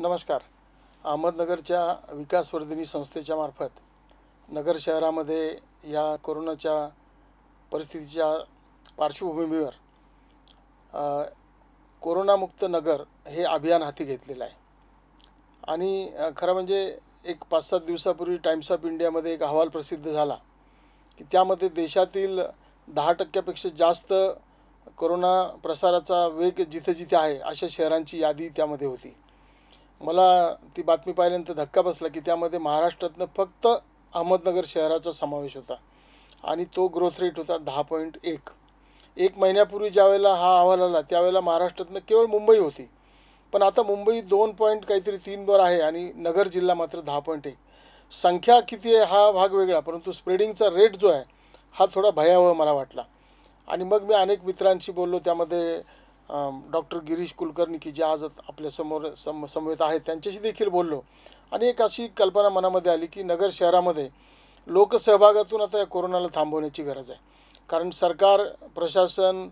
नमस्कार अहमदनगरच्या विकासवर्धिनी संस्थेच्या मार्फत नगर शहरामध्ये या कोरोनाच्या परिस्थितीच्या पार्श्वभूमीवर कोरोनामुक्त नगर हे अभियान हाती घेतलेलं आहे आणि खरं म्हणजे एक पाच सात दिवसापूर्वी टाईम्स ऑफ इंडियामध्ये एक अहवाल प्रसिद्ध झाला की त्यामध्ये देशातील दहा टक्क्यापेक्षा जास्त कोरोना प्रसाराचा वेग जिथे जिथे आहे अशा शहरांची यादी त्यामध्ये होती मला ती बातमी पाहिल्यानंतर धक्का बसला की त्यामध्ये महाराष्ट्रातनं फक्त अहमदनगर शहराचा समावेश होता आणि तो ग्रोथ रेट होता दहा पॉईंट एक एक महिन्यापूर्वी ज्यावेळेला हा अहवाल आला त्यावेळेला महाराष्ट्रातनं केवळ मुंबई होती पण आता मुंबई दोन पॉईंट काहीतरी तीनवर आहे आणि नगर जिल्हा मात्र दहा पॉईंट एक संख्या किती आहे हा भाग वेगळा परंतु स्प्रेडिंगचा रेट जो आहे हा थोडा भयावह मला वाटला आणि मग मी अनेक मित्रांशी बोललो त्यामध्ये डॉक्टर गिरीश कुलकर्णी की जे आज आपल्यासमोर सम समवेत आहेत त्यांच्याशी देखील बोललो आणि एक अशी कल्पना मनामध्ये आली की नगर शहरामध्ये लोकसहभागातून आता या कोरोनाला थांबवण्याची गरज आहे कारण सरकार प्रशासन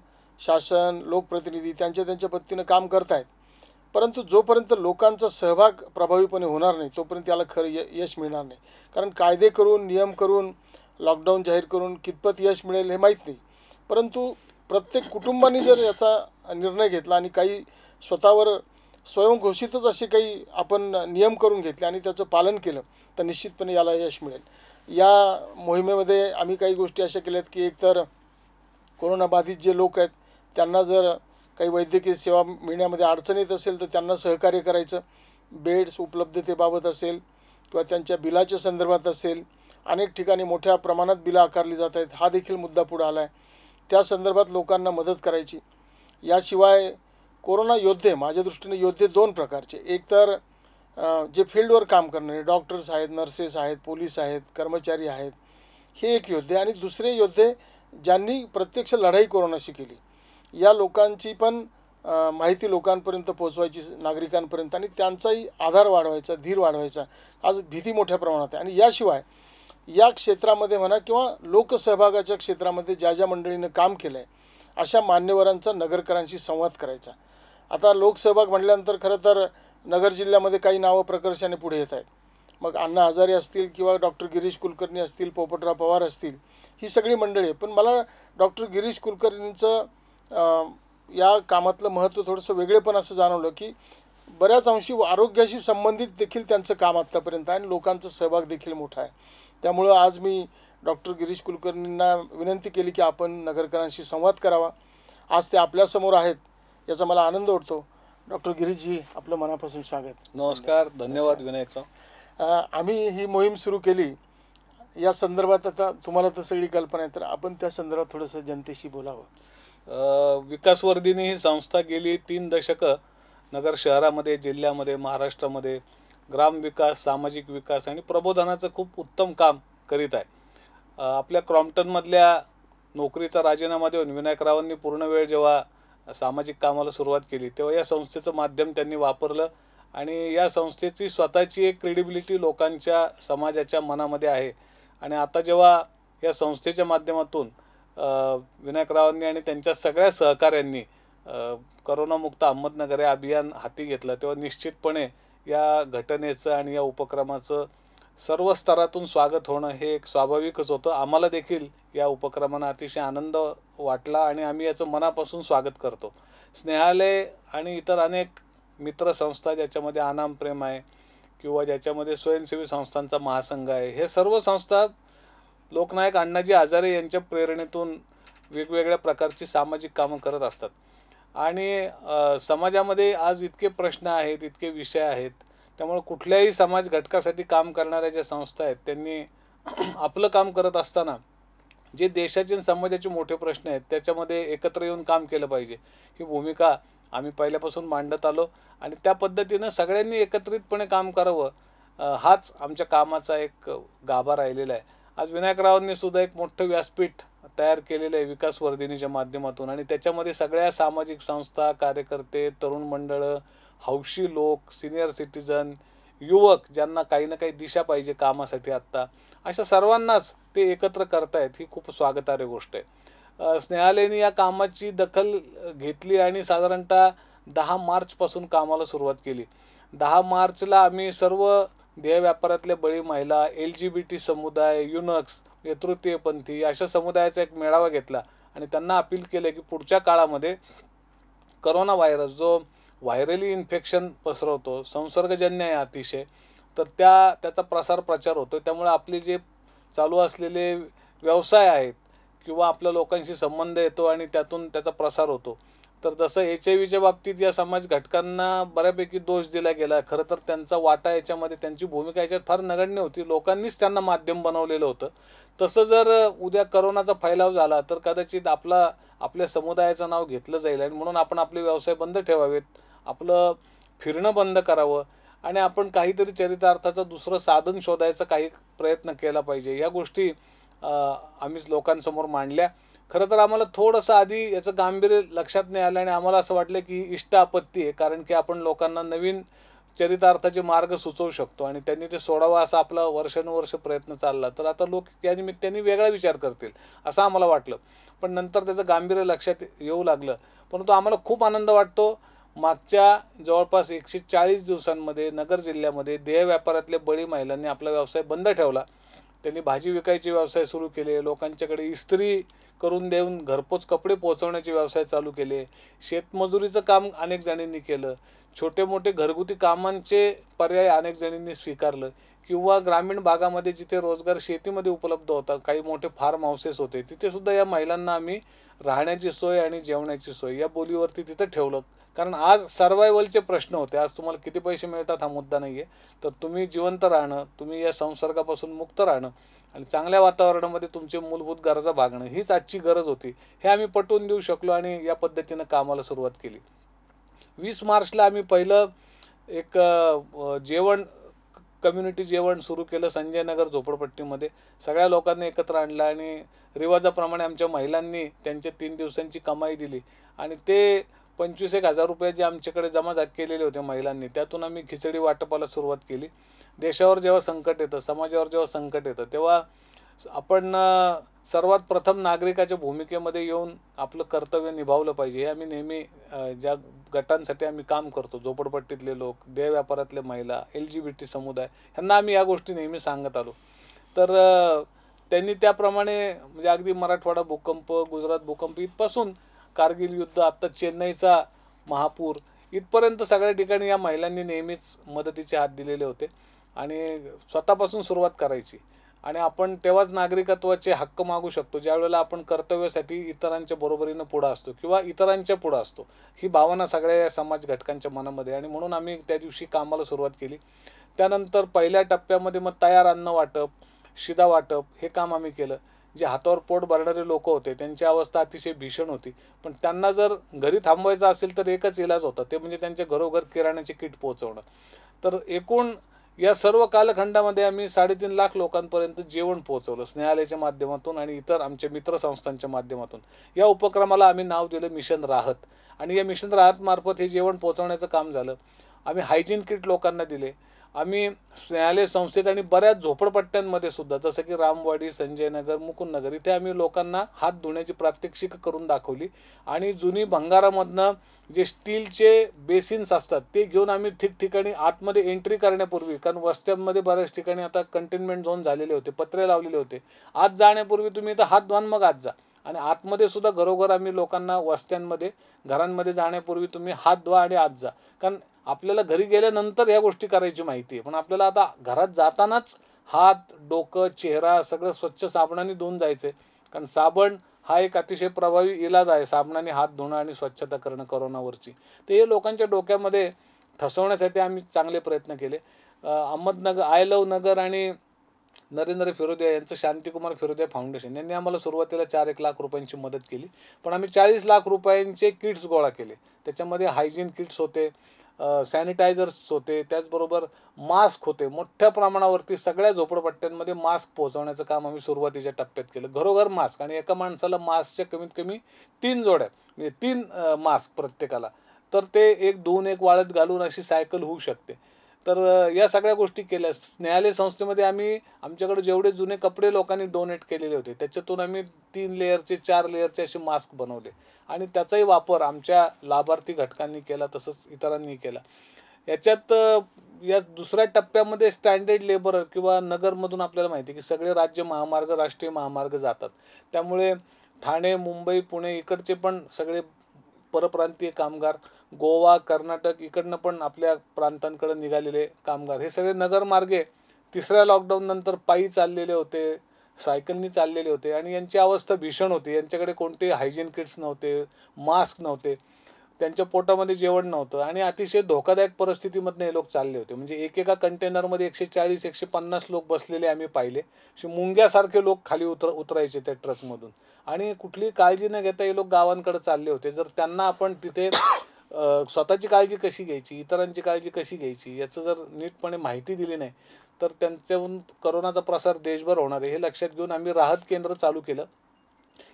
शासन लोकप्रतिनिधी त्यांच्या त्यांच्या पत्तीनं काम करत आहेत परंतु जोपर्यंत लोकांचा सहभाग प्रभावीपणे होणार नाही तोपर्यंत याला खरं य यश मिळणार नाही कारण कायदे करून नियम करून लॉकडाऊन जाहीर करून कितपत यश मिळेल हे माहीत नाही परंतु प्रत्येक कुटुंबाने जर याचा निर्णय घेतला आणि काही स्वतःवर स्वयंघोषितच असे काही आपण नियम करून घेतले आणि त्याचं पालन केलं तर निश्चितपणे याला यश मिळेल या मोहिमेमध्ये आम्ही काही गोष्टी अशा केल्या आहेत की एकतर कोरोनाबाधित जे लोक आहेत त्यांना जर काही वैद्यकीय सेवा मिळण्यामध्ये अडचण येत असेल तर त्यांना सहकार्य करायचं बेड्स उपलब्धतेबाबत असेल किंवा त्यांच्या बिलाच्या संदर्भात असेल अनेक ठिकाणी मोठ्या प्रमाणात बिलं आकारली जात आहेत हा देखील मुद्दा पुढे आला आहे त्या संदर्भात लोकांना मदत करायची याशिवाय कोरोना योद्धे माझ्या दृष्टीने योद्धे दोन प्रकारचे एक तर जे फील्डवर काम करणारे डॉक्टर्स आहेत नर्सेस आहेत पोलीस आहेत कर्मचारी आहेत हे एक योद्धे आणि दुसरे योद्धे ज्यांनी प्रत्यक्ष लढाई कोरोनाशी केली या लोकांची पण माहिती लोकांपर्यंत पोहोचवायची नागरिकांपर्यंत आणि त्यांचाही आधार वाढवायचा धीर वाढवायचा आज भीती मोठ्या प्रमाणात आहे आणि याशिवाय या क्षेत्रामध्ये म्हणा किंवा लोकसहभागाच्या क्षेत्रामध्ये ज्या ज्या मंडळीनं काम केलं आहे अशा मान्यवरांचा नगरकरांशी संवाद करायचा आता लोकसहभाग म्हटल्यानंतर खरं तर नगर जिल्ह्यामध्ये काही नावं प्रकर्षाने पुढे येत आहेत मग अण्णा हजारे असतील किंवा डॉक्टर गिरीश कुलकर्णी असतील पोपटराव पवार असतील ही सगळी मंडळी आहे पण मला डॉक्टर गिरीश कुलकर्णींचं या कामातलं महत्त्व थोडंसं वेगळे पण असं जाणवलं की बऱ्याच अंशी आरोग्याशी संबंधित देखील त्यांचं काम आत्तापर्यंत आहे आणि लोकांचा सहभाग देखील मोठा आहे त्यामुळं आज मी डॉक्टर गिरीश कुलकर्णींना विनंती केली की आपण नगरकरांशी संवाद करावा आज ते आपल्यासमोर आहेत याचा मला आनंद वाटतो डॉक्टर गिरीशजी आपलं मनापासून स्वागत नमस्कार धन्यवाद विनायक आम्ही ही मोहीम सुरू केली या संदर्भात आता तुम्हाला तर सगळी कल्पना आहे तर आपण त्या संदर्भात थोडंसं जनतेशी बोलावं विकासवर्धिनी ही संस्था गेली तीन दशकं नगर शहरामध्ये जिल्ह्यामध्ये महाराष्ट्रामध्ये ग्रामविकास सामाजिक विकास आणि प्रबोधनाचं खूप उत्तम काम करीत आहे आपल्या क्रॉम्प्टनमधल्या नोकरीचा राजीनामा देऊन विनायकरावांनी पूर्ण वेळ जेव्हा सामाजिक कामाला सुरुवात केली तेव्हा या संस्थेचं माध्यम त्यांनी वापरलं आणि या संस्थेची स्वतःची एक क्रेडिबिलिटी लोकांच्या समाजाच्या मनामध्ये आहे आणि आता जेव्हा या संस्थेच्या माध्यमातून विनायकरावांनी आणि त्यांच्या सगळ्या सहकाऱ्यांनी करोनामुक्त अहमदनगर हे अभियान हाती घेतलं तेव्हा निश्चितपणे या घटनेचं आणि या उपक्रमाचं सर्व स्तरातून स्वागत होणं हे एक स्वाभाविकच होतं आम्हाला देखील या उपक्रमानं अतिशय आनंद वाटला आणि आम्ही याचं मनापासून स्वागत करतो स्नेहालय आणि इतर अनेक मित्रसंस्था ज्याच्यामध्ये अनाम प्रेम आहे किंवा ज्याच्यामध्ये स्वयंसेवी संस्थांचा महासंघ आहे हे सर्व संस्था लोकनायक अण्णाजी आजारे यांच्या प्रेरणेतून वेगवेगळ्या प्रकारची सामाजिक कामं करत असतात आणि समाजामध्ये आज इतके प्रश्न आहेत इतके विषय आहेत त्यामुळे कुठल्याही समाज घटकासाठी काम करणाऱ्या ज्या संस्था आहेत त्यांनी आपलं काम करत असताना जे देशाचे आणि समाजाचे मोठे प्रश्न आहेत त्याच्यामध्ये एकत्र येऊन काम केलं पाहिजे ही भूमिका आम्ही पहिल्यापासून मांडत आलो आणि त्या पद्धतीनं सगळ्यांनी एकत्रितपणे काम करावं हाच आमच्या कामाचा एक गाभा राहिलेला आहे आज विनायकरावांनी सुद्धा एक मोठं व्यासपीठ तयार केलेलं आहे विकास वर्धिनीच्या माध्यमातून आणि त्याच्यामध्ये सगळ्या सामाजिक संस्था कार्यकर्ते तरुण मंडळं हौशी लोक सिनियर सिटीजन युवक ज्यांना काही ना काही दिशा पाहिजे कामासाठी आत्ता अशा सर्वांनाच ते एकत्र करतायत ही खूप स्वागतार्ह गोष्ट आहे स्नेहालेनी या कामाची दखल घेतली आणि साधारणतः दहा मार्चपासून कामाला सुरुवात केली दहा मार्चला आम्ही सर्व देह व्यापारातल्या बळी महिला एल जी बी टी समुदाय युनक्स तृतीयपंथी अशा समुदायाचा एक मेळावा घेतला आणि त्यांना अपील केले की पुढच्या काळामध्ये करोना व्हायरस जो व्हायरली इन्फेक्शन पसरवतो संसर्गजन्य आहे अतिशय तर त्या त्याचा प्रसार प्रचार होतो त्यामुळे आपले जे चालू असलेले व्यवसाय आहेत किंवा आपल्या लोकांशी संबंध येतो आणि त्यातून त्याचा प्रसार होतो तर जसं एच आय व्हीच्या बाबतीत या समाज घटकांना बऱ्यापैकी दोष दिला गेला खरं तर त्यांचा वाटा याच्यामध्ये त्यांची भूमिका याच्यात फार नगण्य होती लोकांनीच त्यांना माध्यम बनवलेलं होतं तसं जर उद्या करोनाचा फैलाव झाला तर कदाचित आपला आपल्या समुदायाचं नाव घेतलं जाईल आणि म्हणून आपण आपले व्यवसाय बंद ठेवावेत आपलं फिरणं बंद करावं आणि आपण काहीतरी चरितार्थाचं दुसरं साधन शोधायचा काही प्रयत्न केला पाहिजे या गोष्टी आम्हीच लोकांसमोर मांडल्या खरं तर आम्हाला थोडंसं आधी याचं गांभीर्य लक्षात नाही आलं आणि आम्हाला असं वाटलं की इष्ट आपत्ती आहे कारण की आपण लोकांना नवीन चरितार्थाचे मार्ग सुचवू शकतो आणि त्यांनी ते सोडावा असा आपला वर्षानुवर्ष प्रयत्न चालला तर आता लोक त्या त्यांनी वेगळा विचार करतील असं आम्हाला वाटलं पण नंतर त्याचं गांभीर्य लक्षात येऊ लागलं परंतु आम्हाला खूप आनंद वाटतो मागच्या जवळपास एकशे चाळीस दिवसांमध्ये नगर जिल्ह्यामध्ये देह व्यापारातल्या बळी महिलांनी आपला व्यवसाय बंद ठेवला त्यांनी भाजी विकायचे व्यवसाय सुरू केले लोकांच्याकडे इस्त्री करून देऊन घरपोच कपडे पोहोचवण्याचे व्यवसाय चालू केले शेतमजुरीचं काम अनेक जणींनी केलं छोटे मोठे घरगुती कामांचे पर्याय अनेक जणींनी स्वीकारलं किंवा ग्रामीण भागामध्ये जिथे रोजगार शेतीमध्ये उपलब्ध होता काही मोठे फार्म हाऊसेस होते तिथेसुद्धा या महिलांना आम्ही राहण्याची सोय आणि जेवणाची सोय या बोलीवरती तिथं ठेवलं कारण आज सर्वायवलचे प्रश्न होते आज तुम्हाला किती पैसे मिळतात हा मुद्दा नाही आहे तर तुम्ही जिवंत राहणं तुम्ही या संसर्गापासून मुक्त राहणं आणि चांगल्या वातावरणामध्ये तुमची मूलभूत गरजा भागणं हीच आजची गरज होती हे आम्ही पटवून देऊ शकलो आणि या पद्धतीनं कामाला सुरुवात केली वीस मार्चला आम्ही पहिलं एक जेवण कम्युनिटी जेवण सुरू केलं संजयनगर झोपडपट्टीमध्ये सगळ्या लोकांनी एकत्र आणलं आणि रिवाजाप्रमाणे आमच्या महिलांनी त्यांच्या तीन दिवसांची कमाई दिली आणि ते पंचवीस एक हजार रुपये जे आमच्याकडे जमा केलेले होते महिलांनी त्यातून आम्ही खिचडी वाटपाला सुरुवात केली देशावर जेव्हा संकट येतं समाजावर जेव्हा संकट येतं तेव्हा आपण सर्वात प्रथम नागरिकाच्या भूमिकेमध्ये येऊन आपलं कर्तव्य निभावलं पाहिजे हे आम्ही नेहमी ज्या गटांसाठी आम्ही काम करतो झोपडपट्टीतले लोक देह व्यापारातले महिला एल जी बी टी समुदाय ह्यांना आम्ही या गोष्टी नेहमी सांगत आलो तर त्यांनी त्याप्रमाणे म्हणजे अगदी मराठवाडा भूकंप गुजरात भूकंप इथपासून कारगिल युद्ध आत्ता चेन्नईचा महापूर इथपर्यंत सगळ्या ठिकाणी या महिलांनी नेहमीच मदतीचे हात दिलेले होते आणि स्वतःपासून सुरुवात करायची आणि आपण तेव्हाच नागरिकत्वाचे हक्क मागू शकतो ज्यावेळेला आपण कर्तव्यासाठी इतरांच्या बरोबरीनं पुढं असतो किंवा इतरांच्या पुढं असतो ही भावना सगळ्या या समाज घटकांच्या मनामध्ये आणि म्हणून आम्ही त्या दिवशी कामाला सुरुवात केली त्यानंतर पहिल्या टप्प्यामध्ये मग तयार अन्न वाटप शिदा वाटप हे काम आम्ही केलं जे हातावर पोट भरणारे लोक होते त्यांची अवस्था अतिशय भीषण होती पण त्यांना जर घरी थांबवायचं असेल तर एकच इलाज होता ते म्हणजे त्यांच्या घरोघर किराण्याचे किट पोहोचवणं तर एकूण या सर्व कालखंडामध्ये आम्ही साडेतीन लाख लोकांपर्यंत जेवण पोहोचवलं स्नेहालयाच्या माध्यमातून आणि इतर आमच्या मित्रसंस्थांच्या माध्यमातून या उपक्रमाला आम्ही नाव दिलं मिशन राहत आणि या मिशन राहतमार्फत हे जेवण पोहोचवण्याचं काम झालं आम्ही हायजीन किट लोकांना दिले आम्ही स्नेहालय संस्थेत आणि बऱ्याच झोपडपट्ट्यांमध्ये सुद्धा जसं की रामवाडी संजय संजयनगर मुकुंदनगर इथे आम्ही लोकांना हात धुण्याची प्रात्यक्षिक करून दाखवली आणि जुनी भंगारामधनं जे स्टीलचे बेसिन्स असतात ते घेऊन आम्ही ठिकठिकाणी आतमध्ये एंट्री करण्यापूर्वी कारण वस्त्यांमध्ये बऱ्याच ठिकाणी आता कंटेनमेंट झोन झालेले होते पत्रे लावलेले होते आत जाण्यापूर्वी तुम्ही इथं हात धुवान मग आत जा आणि आतमध्ये सुद्धा घरोघर आम्ही लोकांना वस्त्यांमध्ये घरांमध्ये जाण्यापूर्वी तुम्ही हात धुवा आणि आत जा कारण आपल्याला घरी गेल्यानंतर या गोष्टी करायची माहिती आहे पण आपल्याला आता घरात जातानाच हात डोकं चेहरा सगळं स्वच्छ साबणाने धुवून जायचं कारण साबण हा एक अतिशय प्रभावी इलाज आहे साबणाने हात धुणं आणि स्वच्छता करणं करोनावरची तर हे लोकांच्या डोक्यामध्ये ठसवण्यासाठी आम्ही चांगले प्रयत्न केले अहमदनगर आय लव नगर आणि नरेंद्र फिरोदिया यांचं शांतिकुमार फिरोदिया फाउंडेशन यांनी आम्हाला सुरुवातीला चार एक लाख रुपयांची मदत केली पण आम्ही चाळीस लाख रुपयांचे किट्स गोळा केले त्याच्यामध्ये हायजीन किट्स होते सॅनिटायझर्स होते त्याचबरोबर मास्क होते मोठ्या प्रमाणावरती सगळ्या झोपडपट्ट्यांमध्ये मास्क पोहोचवण्याचं काम आम्ही सुरुवातीच्या टप्प्यात केलं घरोघर मास्क आणि एका माणसाला मास्कच्या कमीत कमी तीन जोड्या म्हणजे तीन मास्क प्रत्येकाला तर ते एक दोन एक वाळत घालून अशी सायकल होऊ शकते तर या सगळ्या गोष्टी केल्या न्यायालय संस्थेमध्ये आम्ही आमच्याकडे जेवढे जुने कपडे लोकांनी डोनेट केलेले होते त्याच्यातून आम्ही तीन लेअरचे चार लेअरचे असे मास्क बनवले आणि त्याचाही वापर आमच्या लाभार्थी घटकांनी केला तसंच इतरांनी केला याच्यात या दुसऱ्या टप्प्यामध्ये स्टँडर्ड लेबर किंवा नगरमधून आपल्याला माहिती आहे की सगळे राज्य महामार्ग राष्ट्रीय महामार्ग जातात त्यामुळे ठाणे मुंबई पुणे इकडचे पण सगळे परप्रांतीय कामगार गोवा कर्नाटक इकडनं पण आपल्या प्रांतांकडे निघालेले कामगार हे सगळे नगरमार्गे तिसऱ्या लॉकडाऊन नंतर पायी चाललेले होते सायकलनी चाललेले होते आणि यांची अवस्था भीषण होती यांच्याकडे कोणते हायजीन किट्स नव्हते मास्क नव्हते त्यांच्या पोटामध्ये जेवण नव्हतं आणि अतिशय धोकादायक परिस्थितीमधनं हे लोक चालले होते म्हणजे एकेका कंटेनरमध्ये एकशे चाळीस एकशे पन्नास लोक बसलेले आम्ही पाहिले मुंग्यासारखे लोक खाली उतर उतरायचे त्या ट्रकमधून आणि कुठली काळजी न घेता हे लोक गावांकडे चालले होते जर त्यांना आपण तिथे स्वतःची काळजी कशी घ्यायची इतरांची काळजी कशी घ्यायची याचं जर नीटपणे माहिती दिली नाही तर त्यांच्याहून करोनाचा प्रसार देशभर होणार आहे हे लक्षात घेऊन आम्ही राहत केंद्र चालू केलं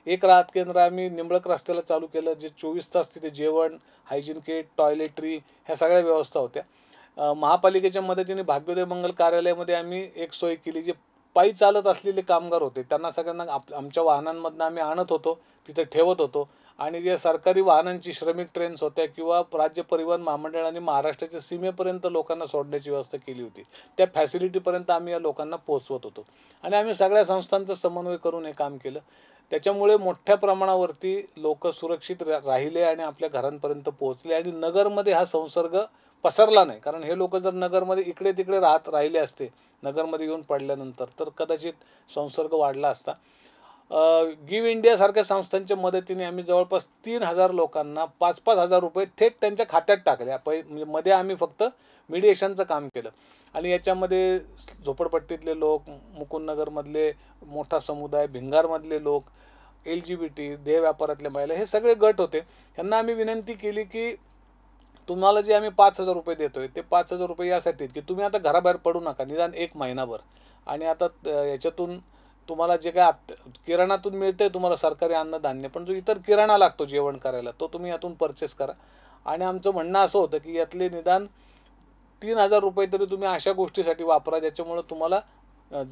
एक राहत केंद्र आम्ही निंबळक रस्त्याला चालू केलं जे चोवीस तास तिथे जेवण हायजीन किट टॉयलेटरी ह्या सगळ्या व्यवस्था होत्या महापालिकेच्या मदतीने भाग्योदय मंगल कार्यालयामध्ये आम्ही एक सोय केली जे पायी चालत असलेले कामगार होते त्यांना सगळ्यांना आप आमच्या वाहनांमधनं आम्ही आणत होतो तिथे ठेवत होतो आणि जे सरकारी वाहनांची श्रमिक ट्रेन्स होत्या किंवा राज्य परिवहन महामंडळाने महाराष्ट्राच्या सीमेपर्यंत लोकांना सोडण्याची व्यवस्था केली होती त्या फॅसिलिटीपर्यंत आम्ही या लोकांना पोहोचवत होतो आणि आम्ही सगळ्या संस्थांचा समन्वय करून हे काम केलं त्याच्यामुळे मोठ्या प्रमाणावरती लोक सुरक्षित राहिले आणि आपल्या घरांपर्यंत पोहोचले आणि नगरमध्ये हा संसर्ग पसरला नाही कारण हे लोक जर नगरमध्ये इकडे तिकडे राहत राहिले असते नगरमध्ये येऊन पडल्यानंतर तर कदाचित संसर्ग वाढला असता गिव इंडियासारख्या संस्थांच्या मदतीने आम्ही जवळपास तीन हजार लोकांना पाच पाच हजार रुपये थेट त्यांच्या खात्यात टाकले पै म्हणजे मध्ये आम्ही फक्त मिडिएशनचं काम केलं आणि याच्यामध्ये झोपडपट्टीतले लोक मुकुंदनगरमधले मोठा समुदाय भिंगारमधले लोक एल जी बी टी देह व्यापारातले महिला हे सगळे गट होते यांना आम्ही विनंती केली की तुम्हाला जे आम्ही पाच हजार रुपये देतोय ते पाच हजार रुपये यासाठी की तुम्ही आता घराबाहेर पडू नका निदान एक महिनाभर आणि आता याच्यातून तुम्हाला जे काय किराणातून मिळते तुम्हाला सरकारी अन्नधान्य पण जो इतर किराणा लागतो जेवण करायला तो तुम्ही यातून परचेस करा आणि आमचं म्हणणं असं होतं की यातले निदान तीन हजार रुपये तरी तुम्ही अशा गोष्टीसाठी वापरा ज्याच्यामुळं तुम्हाला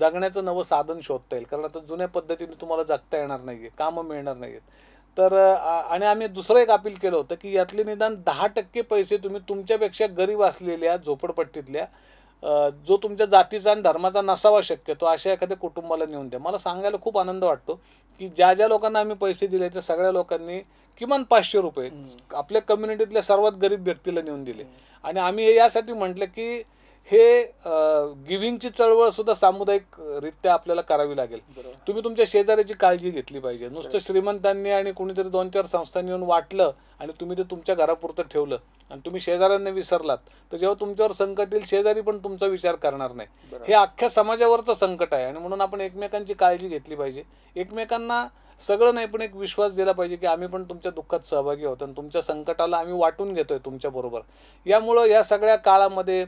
जगण्याचं नवं साधन शोधता येईल कारण आता जुन्या पद्धतीने तुम्हाला जगता येणार नाही आहे कामं मिळणार नाही आहेत तर आणि आम्ही दुसरं एक अपील केलं होतं की यातले निदान दहा टक्के पैसे तुम्ही तुमच्यापेक्षा गरीब असलेल्या झोपडपट्टीतल्या जो तुमच्या जातीचा आणि धर्माचा नसावा शक्यतो तो अशा एखाद्या कुटुंबाला नेऊन द्या मला सांगायला खूप आनंद वाटतो की ज्या ज्या लोकांना आम्ही पैसे दिले त्या सगळ्या लोकांनी किमान पाचशे रुपये आपल्या कम्युनिटीतल्या सर्वात गरीब व्यक्तीला नेऊन दिले आणि आम्ही हे यासाठी म्हटलं की हे गिव्हिंगची चळवळ सुद्धा सामुदायिकरित्या आपल्याला करावी लागेल तुम्ही तुमच्या शेजाऱ्याची काळजी घेतली पाहिजे नुसतं श्रीमंतांनी आणि कुणीतरी दोन चार संस्थांनी येऊन वाटलं आणि तुम्ही ते तुमच्या घरापुरतं ठेवलं आणि तुम्ही शेजाऱ्यांना विसरलात तर जेव्हा तुमच्यावर संकट येईल शेजारी पण तुमचा विचार करणार नाही हे अख्ख्या समाजावरचं संकट आहे आणि म्हणून आपण एकमेकांची काळजी घेतली पाहिजे एकमेकांना सगळं नाही पण एक विश्वास दिला पाहिजे की आम्ही पण तुमच्या दुःखात सहभागी होतो आणि तुमच्या संकटाला आम्ही वाटून घेतोय तुमच्याबरोबर यामुळं या सगळ्या काळामध्ये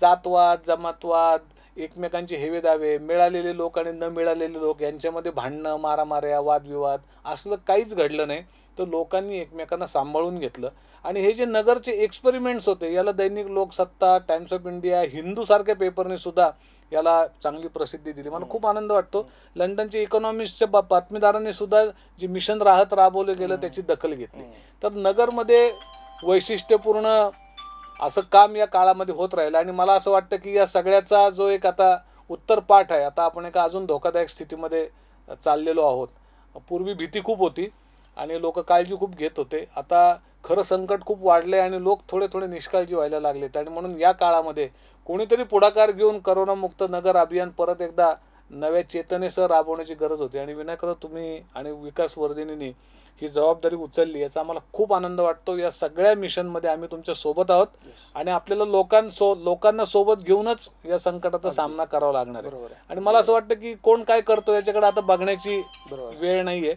जातवाद जमातवाद एकमेकांचे हेवे दावे मिळालेले लोक आणि न मिळालेले लोक यांच्यामध्ये भांडणं मारामाऱ्या वादविवाद असलं काहीच घडलं नाही तर लोकांनी एकमेकांना सांभाळून घेतलं आणि हे जे नगरचे एक्सपेरिमेंट्स होते याला दैनिक लोकसत्ता टाइम्स ऑफ इंडिया हिंदूसारख्या पेपरने सुद्धा याला चांगली प्रसिद्धी दिली मला खूप आनंद वाटतो लंडनचे इकॉनॉमिस्टच्या बा बातमीदारांनी सुद्धा जे मिशन राहत राबवलं गेलं त्याची दखल घेतली तर नगरमध्ये वैशिष्ट्यपूर्ण असं काम या काळामध्ये होत राहिलं आणि मला असं वाटतं की या सगळ्याचा जो एक आता उत्तर पाठ आहे आता आपण एका अजून धोकादायक स्थितीमध्ये चाललेलो आहोत पूर्वी भीती खूप होती आणि लोक काळजी खूप घेत होते आता खरं संकट खूप वाढले आणि लोक थोडे थोडे निष्काळजी व्हायला लागलेत आणि म्हणून या काळामध्ये कोणीतरी पुढाकार घेऊन करोनामुक्त नगर अभियान परत एकदा नव्या चेतनेसह राबवण्याची गरज होती आणि विनायकदा तुम्ही आणि विकास वर्धिनीने ही जबाबदारी उचलली याचा आम्हाला खूप आनंद वाटतो या सगळ्या मिशनमध्ये आम्ही तुमच्या सोबत आहोत आणि आपल्याला लोकांसो लोकांना सोबत घेऊनच या संकटाचा सामना करावा लागणार आहे आणि मला असं वाटतं की कोण काय करतो याच्याकडे आता बघण्याची वेळ नाहीये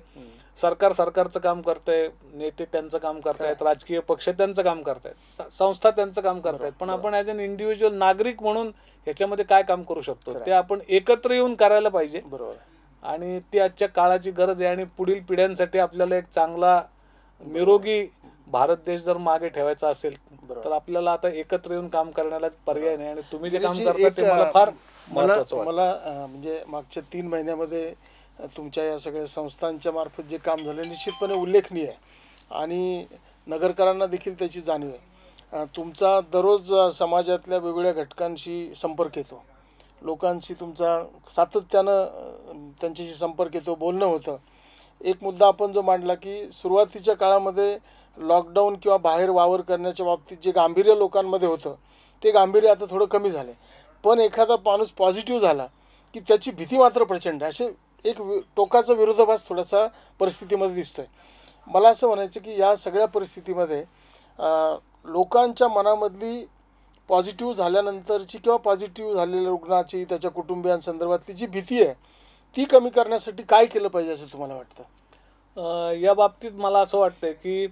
सरकार सरकारचं काम करतंय नेते त्यांचं काम करतायत राजकीय पक्ष त्यांचं काम करतायत संस्था त्यांचं काम करतायत पण आपण ॲज अन इंडिव्हिज्युअल नागरिक म्हणून ह्याच्यामध्ये काय काम करू शकतो ते आपण एकत्र येऊन करायला पाहिजे बरोबर आणि ती आजच्या काळाची गरज आहे आणि पुढील पिढ्यांसाठी आपल्याला एक चांगला निरोगी भारत देश जर मागे ठेवायचा असेल तर आपल्याला आता एकत्र येऊन काम करण्याला पर्याय नाही आणि तुम्ही जे काम करता ते मला फार मला मला म्हणजे मागच्या तीन महिन्यामध्ये तुमच्या या सगळ्या संस्थांच्या मार्फत जे काम झालं निश्चितपणे उल्लेखनीय आहे आणि नगरकरांना देखील त्याची जाणीव आहे तुमचा दररोज समाजातल्या वेगवेगळ्या घटकांशी संपर्क येतो लोकांशी तुमचा सातत्यानं त्यांच्याशी संपर्क येतो बोलणं होतं एक मुद्दा आपण जो मांडला की सुरुवातीच्या काळामध्ये लॉकडाऊन किंवा बाहेर वावर करण्याच्या बाबतीत जे गांभीर्य लोकांमध्ये होतं ते गांभीर्य आता थोडं कमी झालं पण एखादा माणूस पॉझिटिव्ह झाला की त्याची भीती मात्र प्रचंड असे एक टोकाचा विरोधाभास थोडासा परिस्थितीमध्ये दिसतो आहे मला असं म्हणायचं की या सगळ्या परिस्थितीमध्ये लोकांच्या मनामधली पॉझिटिव्ह झाल्यानंतरची किंवा पॉझिटिव्ह झालेल्या रुग्णाची त्याच्या कुटुंबियांसंदर्भातली जी भीती आहे ती कमी करण्यासाठी काय केलं पाहिजे असं तुम्हाला वाटतं या बाबतीत मला असं वाटतं की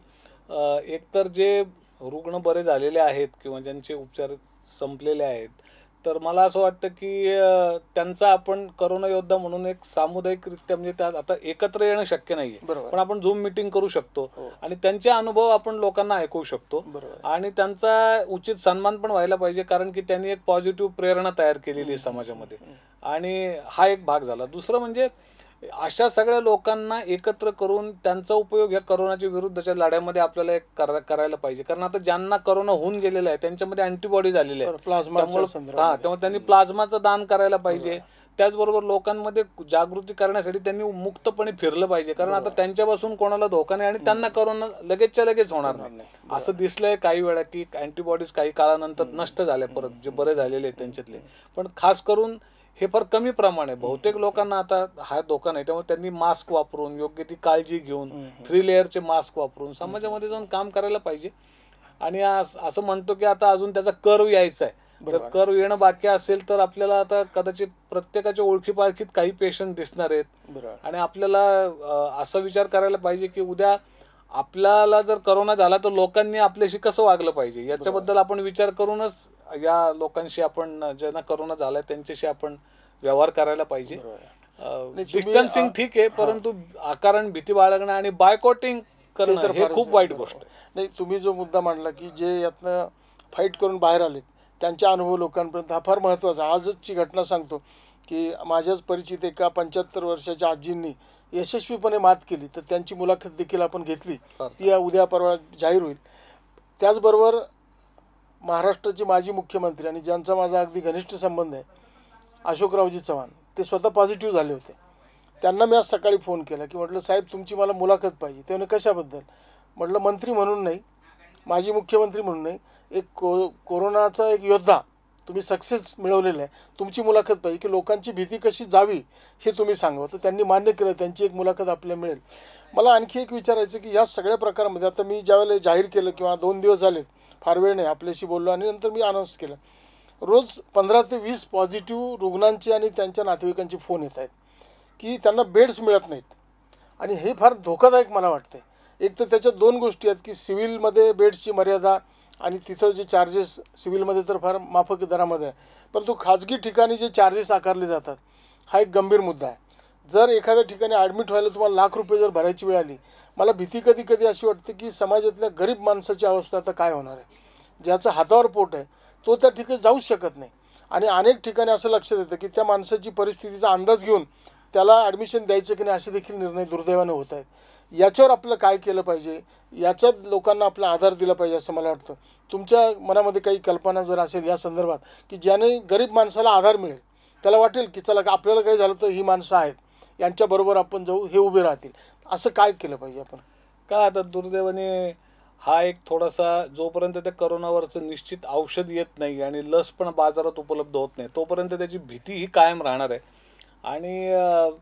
एकतर जे रुग्ण बरे झालेले आहेत किंवा ज्यांचे उपचार संपलेले आहेत तर मला असं वाटतं की त्यांचा आपण करोना योद्धा म्हणून एक सामुदायिकरित्या म्हणजे त्यात आता एकत्र येणं शक्य नाहीये पण आपण झूम मिटिंग करू शकतो हो. आणि त्यांचे अनुभव आपण लोकांना ऐकू शकतो आणि त्यांचा उचित सन्मान पण व्हायला पाहिजे कारण की त्यांनी एक पॉझिटिव्ह प्रेरणा तयार केलेली आहे समाजामध्ये आणि हा एक भाग झाला दुसरं म्हणजे अशा सगळ्या लोकांना एकत्र करून त्यांचा उपयोग या करोनाच्या विरुद्धच्या लढ्यामध्ये आपल्याला करायला पाहिजे कारण आता ज्यांना करोना होऊन गेलेला आहे त्यांच्यामध्ये अँटीबॉडी झालेले आहे प्लाझ्मा हा त्यामुळे त्यांनी प्लाझ्माचं दान करायला पाहिजे त्याचबरोबर लोकांमध्ये जागृती करण्यासाठी त्यांनी मुक्तपणे फिरलं पाहिजे कारण आता त्यांच्यापासून कोणाला धोका नाही आणि त्यांना करोना लगेचच्या लगेच होणार नाही असं दिसलंय काही वेळा की अँटीबॉडीज काही काळानंतर नष्ट झाल्या परत जे बरे झालेले आहेत त्यांच्यातले पण खास करून हे फार कमी प्रमाण आहे बहुतेक लोकांना आता हा धोका नाही त्यामुळे त्यांनी मास्क वापरून योग्य ती काळजी घेऊन थ्री लेअरचे मास्क वापरून समाजामध्ये जाऊन काम करायला पाहिजे आणि असं म्हणतो की आता अजून त्याचा कर यायचा आहे जर कर येणं बाकी असेल तर आपल्याला आता कदाचित प्रत्येकाच्या ओळखी पाळखीत काही पेशंट दिसणार आहेत आणि आपल्याला असा विचार करायला पाहिजे की उद्या आपल्याला जर करोना झाला तर लोकांनी आपल्याशी कसं वागलं पाहिजे याच्याबद्दल आपण विचार करूनच या लोकांशी आपण ज्यांना करोना झालाय त्यांच्याशी आपण व्यवहार करायला पाहिजे डिस्टन्सिंग ठीक आहे परंतु आकारण भीती बाळगणं आणि बायकॉटिंग करणं हे खूप वाईट गोष्ट नाही तुम्ही जो मुद्दा मांडला की जे यातनं फाईट करून बाहेर आलेत त्यांच्या अनुभव लोकांपर्यंत हा फार महत्वाचा आजची घटना सांगतो की माझ्याच परिचित एका पंच्याहत्तर वर्षाच्या आजींनी यशस्वीपणे मात केली तर त्यांची मुलाखत देखील आपण घेतली ती उद्या परवा जाहीर होईल त्याचबरोबर महाराष्ट्राचे माजी मुख्यमंत्री आणि ज्यांचा माझा अगदी घनिष्ठ संबंध आहे अशोकरावजी चव्हाण ते स्वतः पॉझिटिव्ह झाले होते त्यांना मी आज सकाळी फोन केला की म्हटलं साहेब तुमची मला मुलाखत पाहिजे ते कशाबद्दल म्हटलं मंत्री म्हणून नाही माजी मुख्यमंत्री म्हणून नाही एक को कोरोनाचा एक योद्धा तुम्ही सक्सेस मिळवलेला आहे तुमची मुलाखत पाहिजे की लोकांची भीती कशी जावी हे तुम्ही सांगा तर त्यांनी मान्य केलं त्यांची एक मुलाखत आपल्याला मिळेल मला आणखी एक विचारायचं की या सगळ्या प्रकारामध्ये आता मी ज्यावेळेला जाहीर केलं किंवा दोन दिवस झालेत फार वेळ नाही आपल्याशी बोललो आणि नंतर मी अनाऊन्स केलं रोज पंधरा ते वीस पॉझिटिव्ह रुग्णांची आणि त्यांच्या नातेवाईकांचे फोन येत आहेत की त्यांना बेड्स मिळत नाहीत आणि हे फार धोकादायक मला वाटते एक तर त्याच्यात दोन गोष्टी आहेत की सिव्हिलमध्ये बेड्सची मर्यादा आणि तिथं जे चार्जेस सिव्हिलमध्ये तर फार माफक दरामध्ये आहे परंतु खाजगी ठिकाणी जे चार्जेस आकारले जातात हा एक गंभीर मुद्दा आहे जर एखाद्या ठिकाणी ॲडमिट व्हायला तुम्हाला लाख रुपये जर भरायची वेळ आली मला भीती कधी कधी अशी वाटते की समाजातल्या गरीब माणसाची अवस्था आता काय होणार आहे ज्याचं हातावर पोट आहे तो त्या ठिकाणी जाऊच शकत नाही आणि अनेक ठिकाणी असं लक्षात येतं की त्या माणसाची परिस्थितीचा अंदाज घेऊन त्याला ॲडमिशन द्यायचं की नाही असे देखील निर्णय दुर्दैवाने होत आहेत याच्यावर आपलं काय केलं पाहिजे याच्यात लोकांना आपला आधार दिला पाहिजे असं मला वाटतं तुमच्या मनामध्ये काही कल्पना जर असेल या संदर्भात की ज्याने गरीब माणसाला आधार मिळेल त्याला वाटेल की चला आपल्याला काही झालं तर ही माणसं आहेत यांच्याबरोबर आपण जाऊ हे उभे राहतील असं काय केलं पाहिजे आपण काय आता दुर्दैवाने हा एक थोडासा जोपर्यंत त्या करोनावरचं निश्चित औषध येत नाही आणि लस पण बाजारात उपलब्ध होत नाही तोपर्यंत त्याची भीती ही कायम राहणार आहे आणि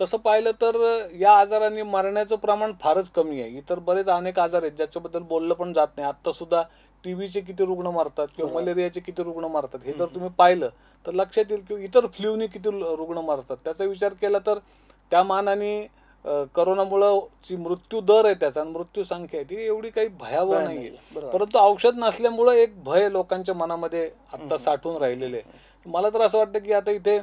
तसं पाहिलं तर या आजाराने मरण्याचं प्रमाण फारच कमी आहे इतर बरेच अनेक आजार आहेत ज्याच्याबद्दल बोललं पण जात नाही आत्तासुद्धा टीबीचे किती रुग्ण मारतात किंवा मलेरियाचे किती रुग्ण मारतात हे जर तुम्ही पाहिलं तर लक्षात येईल किंवा इतर फ्ल्यूने किती रुग्ण मारतात त्याचा विचार केला तर त्या मानाने करोनामुळं जी मृत्यू दर आहे त्याचा मृत्यू संख्या आहे ती एवढी काही भयावह नाही आहे परंतु औषध नसल्यामुळं एक भय लोकांच्या मनामध्ये आता साठून राहिलेले आहे मला तर असं वाटतं की आता इथे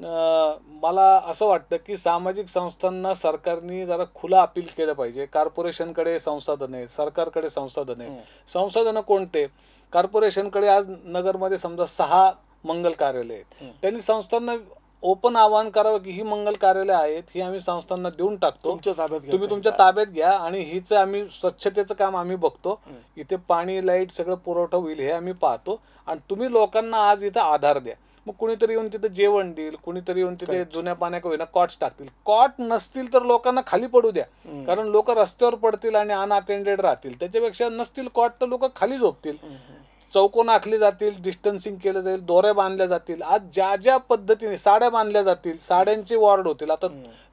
मला असं वाटतं की सामाजिक संस्थांना सरकारने जरा खुला अपील केलं पाहिजे कॉर्पोरेशनकडे संसाधने सरकारकडे संसाधने संसाधनं कोणते कॉर्पोरेशनकडे आज नगरमध्ये समजा सहा मंगल कार्यालय आहेत त्यांनी संस्थांना ओपन आवाहन करावं की ही मंगल कार्यालय आहेत ही आम्ही संस्थांना देऊन टाकतो तुम्ही तुमच्या ताब्यात घ्या आणि हिचं आम्ही स्वच्छतेचं काम आम्ही बघतो इथे पाणी लाईट सगळं पुरवठा होईल हे आम्ही पाहतो आणि तुम्ही लोकांना आज इथं आधार द्या मग कुणीतरी येऊन तिथे जेवण देईल कुणीतरी येऊन तिथे जुन्या पाण्या होईना कॉट्स टाकतील कॉट नसतील तर लोकांना खाली पडू द्या कारण लोक रस्त्यावर पडतील आणि अनअटेंडेड राहतील त्याच्यापेक्षा नसतील कॉट तर लोक खाली झोपतील चौकोन आखले जातील डिस्टन्सिंग केलं जाईल दोऱ्या बांधल्या जातील आज ज्या ज्या पद्धतीने साड्या बांधल्या जातील साड्यांचे वॉर्ड होतील आता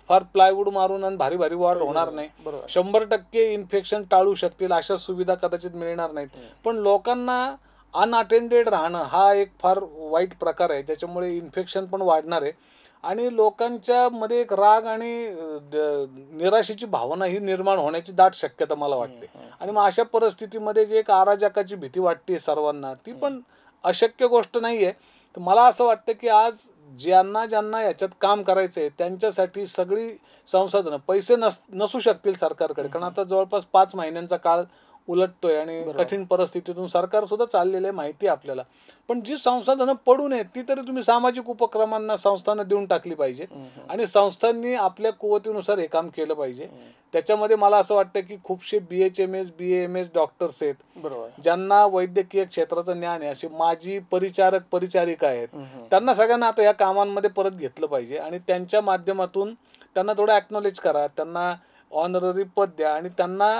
फार प्लायवूड मारून आणि भारी भारी वॉर्ड होणार नाही शंभर टक्के इन्फेक्शन टाळू शकतील अशा सुविधा कदाचित मिळणार नाहीत पण लोकांना अनअटेंडेड राहणं हा एक फार वाईट प्रकार आहे त्याच्यामुळे इन्फेक्शन पण वाढणार आहे आणि लोकांच्यामध्ये एक राग आणि निराशेची भावना ही निर्माण होण्याची दाट शक्यता मला वाटते आणि मग अशा परिस्थितीमध्ये जी एक आराजकाची भीती वाटते सर्वांना ती पण अशक्य गोष्ट नाही आहे तर मला असं वाटतं की आज ज्यांना ज्यांना याच्यात काम करायचं आहे त्यांच्यासाठी सगळी संसाधनं पैसे नस नसू शकतील सरकारकडे कारण आता जवळपास पाच महिन्यांचा काळ उलटतोय आणि कठीण परिस्थितीतून सरकार सुद्धा चाललेलं आहे माहिती आपल्याला पण जी संसाधनं पडू नयेत ती तरी तुम्ही सामाजिक उपक्रमांना संस्थांना देऊन टाकली पाहिजे आणि संस्थांनी आपल्या कुवतीनुसार हे काम केलं पाहिजे त्याच्यामध्ये मला असं वाटतं की खूपशे B H M S B M S doctors आहेत ज्यांना वैद्यकीय क्षेत्राचं ज्ञान आहे अशी माजी परिचारक परिचारिका आहेत त्यांना सगळ्यांना आता या कामांमध्ये परत घेतलं पाहिजे आणि त्यांच्या माध्यमातून त्यांना थोडं ॲक्नॉलेज करा त्यांना ऑनररी पद द्या आणि त्यांना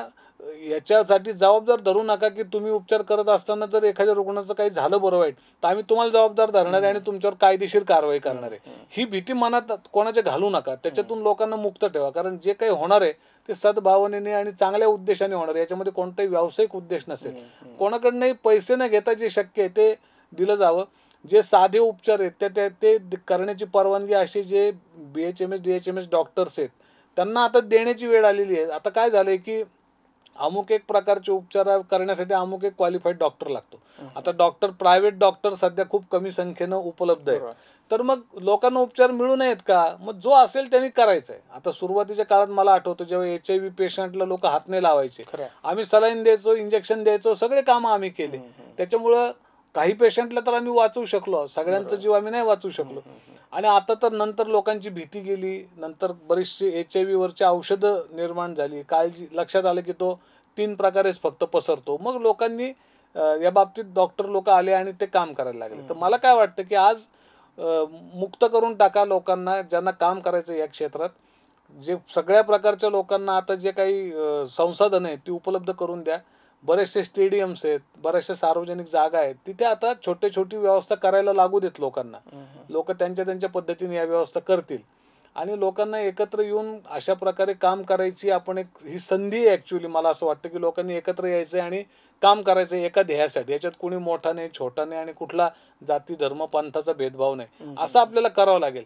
याच्यासाठी जबाबदार धरू नका की तुम्ही उपचार करत असताना जर एखाद्या रुग्णाचं काही झालं बरं वाईट तर आम्ही तुम्हाला जबाबदार धरणार आहे आणि तुमच्यावर कायदेशीर कारवाई करणार आहे ही भीती मनात कोणाच्या घालू नका त्याच्यातून लोकांना मुक्त ठेवा कारण जे काही होणार आहे ते सद्भावनेने आणि चांगल्या उद्देशाने होणार आहे याच्यामध्ये कोणताही व्यावसायिक उद्देश नसेल कोणाकडनंही पैसे न घेता जे शक्य आहे ते दिलं जावं जे साधे उपचार आहेत त्या ते करण्याची परवानगी असे जे B H M S D H M S doctors आहेत त्यांना आता देण्याची वेळ आलेली आहे आता काय झालंय की अमुक एक प्रकारचे उपचार करण्यासाठी अमुक एक क्वालिफाईड डॉक्टर लागतो आता डॉक्टर प्रायव्हेट डॉक्टर सध्या खूप कमी संख्येनं उपलब्ध आहे तर मग लोकांना उपचार मिळू नयेत का मग जो असेल त्यांनी करायचं आहे आता सुरुवातीच्या काळात मला आठवतो जेव्हा एच आय व्ही पेशंटला लोक हात नाही लावायचे आम्ही सलाईन द्यायचो इंजेक्शन द्यायचो सगळे कामं आम्ही केले त्याच्यामुळं काही पेशंटला तर आम्ही वाचवू शकलो सगळ्यांचं जीव आम्ही नाही वाचू शकलो आणि आता तर नंतर लोकांची भीती गेली नंतर बरीचशी एच आय व्हीवरची औषधं निर्माण झाली काळजी लक्षात आलं की तो तीन प्रकारेच फक्त पसरतो मग लोकांनी या बाबतीत डॉक्टर लोक आले आणि ते काम करायला लागले तर मला काय वाटतं की आज मुक्त करून टाका लोकांना ज्यांना काम करायचं या क्षेत्रात जे सगळ्या प्रकारच्या लोकांना आता जे काही संसाधन आहे ती उपलब्ध करून द्या बरेचसे स्टेडियम्स आहेत बऱ्याचशा सार्वजनिक जागा आहेत तिथे आता छोटे छोटी व्यवस्था करायला लागू देत लोकांना लोक त्यांच्या त्यांच्या पद्धतीने या व्यवस्था करतील आणि लोकांना एकत्र येऊन अशा प्रकारे काम करायची आपण एक ही संधी आहे मला असं वाटतं की लोकांनी एकत्र यायचं आणि काम करायचं एका ध्येयासाठी याच्यात कोणी मोठा नाही छोटा नाही आणि कुठला जाती धर्म पंथाचा भेदभाव नाही असं आपल्याला करावं लागेल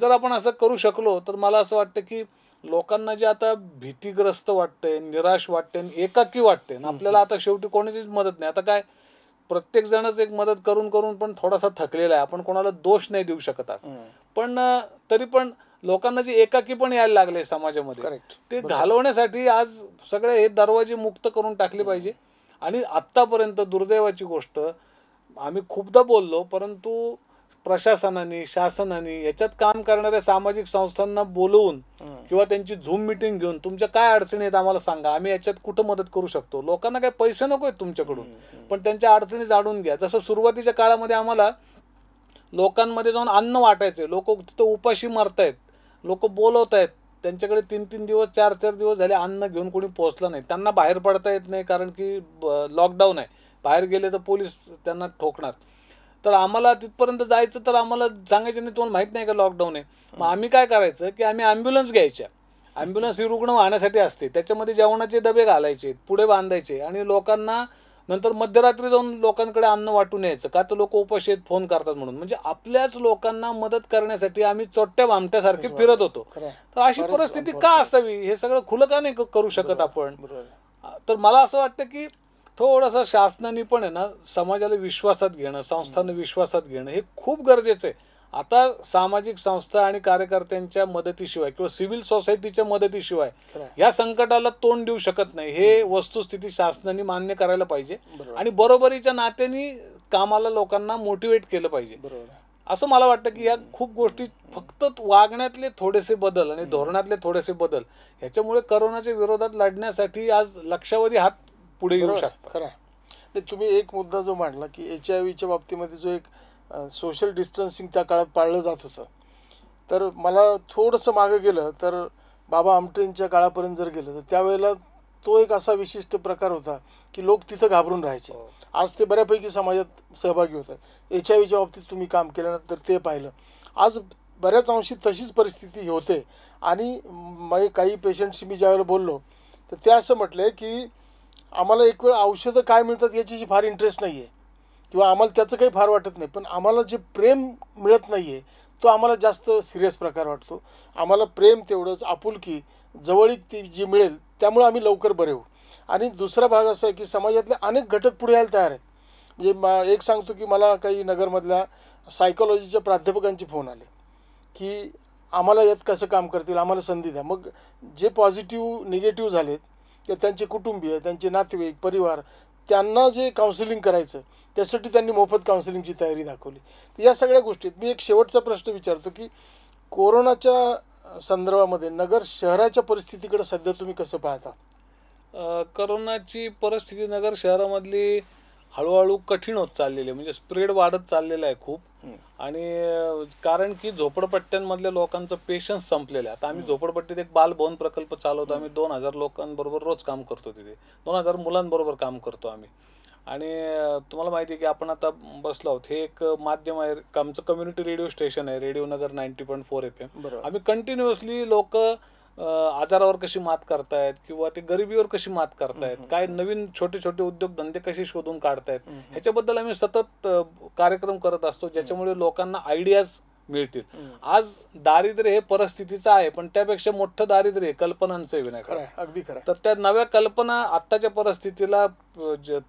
जर आपण असं करू शकलो तर मला असं वाटतं की लोकांना जे आता भीतीग्रस्त वाटतंय निराश वाटते एकाकी वाटते आपल्याला आता शेवटी कोणाचीच मदत नाही आता काय प्रत्येक जणच एक मदत करून करून पण थोडासा थकलेला आहे आपण कोणाला दोष नाही देऊ शकत आज पण तरी पण लोकांना जी एकाकी पण यायला लागले समाजामध्ये ते घालवण्यासाठी आज सगळे हे दरवाजे मुक्त करून टाकले पाहिजे आणि आतापर्यंत दुर्दैवाची गोष्ट आम्ही खूपदा बोललो परंतु प्रशासनाने शासनाने याच्यात काम करणाऱ्या सामाजिक संस्थांना बोलवून किंवा त्यांची झूम मिटिंग घेऊन तुमच्या काय अडचणी आहेत आम्हाला सांगा आम्ही याच्यात कुठं मदत करू शकतो लोकांना काही पैसे नको आहेत तुमच्याकडून पण त्यांच्या अडचणी जाणून घ्या जसं सुरुवातीच्या काळामध्ये आम्हाला लोकांमध्ये जाऊन अन्न वाटायचे लोक तिथं उपाशी मरतायत लोक बोलवत आहेत त्यांच्याकडे तीन तीन दिवस चार चार दिवस झाले अन्न घेऊन कोणी पोहोचलं नाही त्यांना बाहेर पडता येत नाही कारण की लॉकडाऊन आहे बाहेर गेले तर पोलीस त्यांना ठोकणार तर आम्हाला तिथपर्यंत जायचं तर आम्हाला सांगायचं नाही तुम्हाला माहीत नाही का लॉकडाऊन आहे मग आम्ही काय करायचं की आम्ही ॲम्ब्युलन्स घ्यायच्या ॲम्ब्युलन्स ही रुग्ण वाहण्यासाठी असते त्याच्यामध्ये जेवणाचे डबे घालायचे पुढे बांधायचे आणि लोकांना नंतर मध्यरात्री जाऊन लोकांकडे अन्न वाटून यायचं का तर लोक उपाशी फोन करतात म्हणून म्हणजे आपल्याच लोकांना मदत करण्यासाठी आम्ही चोट्ट्या वामट्यासारखी फिरत होतो तर अशी परिस्थिती का असावी हे सगळं खुलं का नाही करू शकत आपण तर मला असं वाटतं की थोडासा शासनाने पण आहे ना समाजाला विश्वासात घेणं संस्थांना विश्वासात घेणं हे खूप गरजेचं आहे आता सामाजिक संस्था आणि कार्यकर्त्यांच्या मदतीशिवाय किंवा सिव्हिल सोसायटीच्या मदतीशिवाय या संकटाला तोंड देऊ शकत नाही हे वस्तुस्थिती शासनाने मान्य करायला पाहिजे आणि बरोबरीच्या नात्याने कामाला लोकांना मोटिवेट केलं पाहिजे असं मला वाटतं की या खूप गोष्टी फक्त वागण्यातले थोडेसे बदल आणि धोरणातले थोडेसे बदल ह्याच्यामुळे करोनाच्या विरोधात लढण्यासाठी आज लक्षावधी हात पुढे येऊ शकता खरं आहे नाही तुम्ही एक मुद्दा जो मांडला की एच आय व्हीच्या बाबतीमध्ये जो एक सोशल डिस्टन्सिंग त्या काळात पाळलं जात होतं तर मला थोडंसं मागं गेलं तर बाबा आमटेंच्या काळापर्यंत जर गेलं तर त्यावेळेला तो एक असा विशिष्ट प्रकार होता की लोक तिथं घाबरून राहायचे हो. आज ते बऱ्यापैकी समाजात सहभागी होतात एच आय व्हीच्या बाबतीत तुम्ही काम केल्यानंतर ते पाहिलं आज बऱ्याच अंशी तशीच परिस्थिती होते आणि काही पेशंटशी मी ज्यावेळेला बोललो तर ते असं म्हटले की आम्हाला एक वेळ औषधं काय मिळतात याची फार इंटरेस्ट नाही आहे किंवा आम्हाला त्याचं काही फार वाटत नाही पण आम्हाला जे प्रेम मिळत नाही आहे तो आम्हाला जास्त सिरियस प्रकार वाटतो आम्हाला प्रेम तेवढंच आपुलकी जवळीक ती जी मिळेल त्यामुळे आम्ही लवकर बरे होऊ आणि दुसरा भाग असा आहे की समाजातले अनेक घटक पुढे यायला तयार आहेत म्हणजे एक सांगतो की मला काही नगरमधल्या सायकोलॉजीच्या प्राध्यापकांचे फोन आले की आम्हाला यात कसं काम करतील आम्हाला संधी द्या मग जे पॉझिटिव्ह निगेटिव्ह झालेत किंवा त्यांचे कुटुंबीय त्यांचे नातेवाईक परिवार त्यांना जे काउन्सिलिंग करायचं त्यासाठी त्यांनी मोफत काउन्सिलिंगची तयारी दाखवली या सगळ्या गोष्टीत मी एक शेवटचा प्रश्न विचारतो की कोरोनाच्या संदर्भामध्ये नगर शहराच्या परिस्थितीकडे सध्या तुम्ही कसं पाहता करोनाची परिस्थिती नगर शहरामधली हळूहळू कठीण होत चाललेली आहे म्हणजे स्प्रेड वाढत चाललेला आहे खूप आणि कारण की झोपडपट्ट्यांमधल्या लोकांचं पेशन्स संपलेलं आहे आता आम्ही झोपडपट्टीत एक बालभवन प्रकल्प चालवतो आम्ही दोन हजार लोकांबरोबर रोज काम करतो तिथे दोन हजार मुलांबरोबर काम करतो आम्ही आणि तुम्हाला माहिती आहे की आपण आता बसलो आहोत हे एक माध्यम आहे आमचं कम्युनिटी रेडिओ स्टेशन आहे radio Nagar ninety point four F M आम्ही कंटिन्युअसली लोक आजारावर कशी मात करतायत किंवा ते गरिबीवर कशी मात करतायत काय नवीन छोटे छोटे उद्योग धंदे कसे शोधून काढतायत ह्याच्याबद्दल आम्ही सतत कार्यक्रम करत असतो ज्याच्यामुळे लोकांना आयडियाज मिळतील आज दारिद्र्य हे परिस्थितीचं आहे पण त्यापेक्षा मोठं दारिद्र्य हे कल्पनांचं विनायक अगदी खरं तर त्या नव्या कल्पना आत्ताच्या परिस्थितीला